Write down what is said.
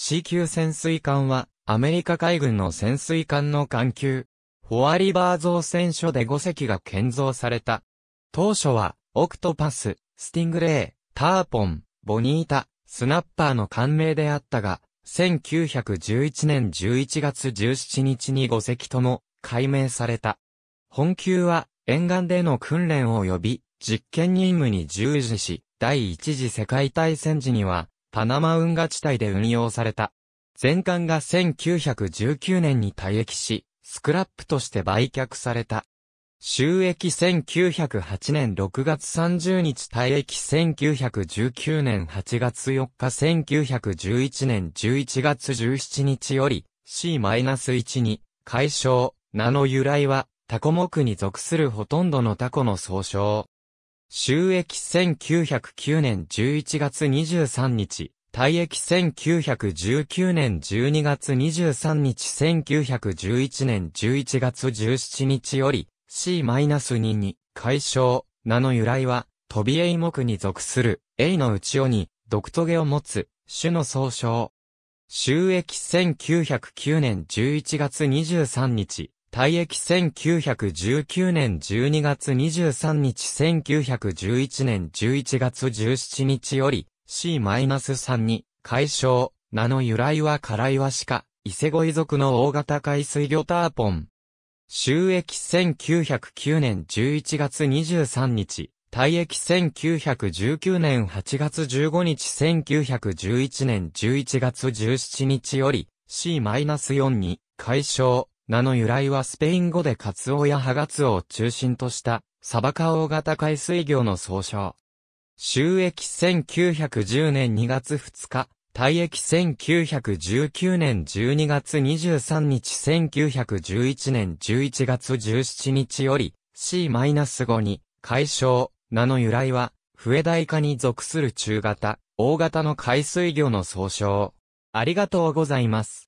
C 級潜水艦は、アメリカ海軍の潜水艦の艦級、フォアリバー造船所で5隻が建造された。当初は、オクトパス、スティングレイ、ターポン、ボニータ、スナッパーの艦名であったが、1911年11月17日に5隻とも解明された。本級は沿岸での訓練を呼び、実験任務に従事し、第一次世界大戦時にはパナマ運河地帯で運用された。全艦が1919年に退役し、スクラップとして売却された。収益1908年6月30日退役1919年8月4日1911年11月17日より C-1 に解消。名の由来はタコ目に属するほとんどのタコの総称。収益1909年11月23日、退役1919年12月23日1911年11月17日より C-2 に解消、名の由来は、飛びエイ目に属する、エイの内尾に、毒トゲを持つ、種の総称。収益1909年11月23日、退役1919年12月23日1911年11月17日より C-3 に解消。名の由来は辛いわしか、伊勢ゴ遺族の大型海水魚ターポン。収益1909年11月23日、退役1919年8月15日1911年11月17日より C-4 に解消。名の由来はスペイン語でカツオやハガツオを中心としたサバカ大型海水魚の総称。収益1910年2月2日、退役1919年12月23日1911年11月17日より C-5 に解消、名の由来は、笛大化に属する中型、大型の海水魚の総称。ありがとうございます。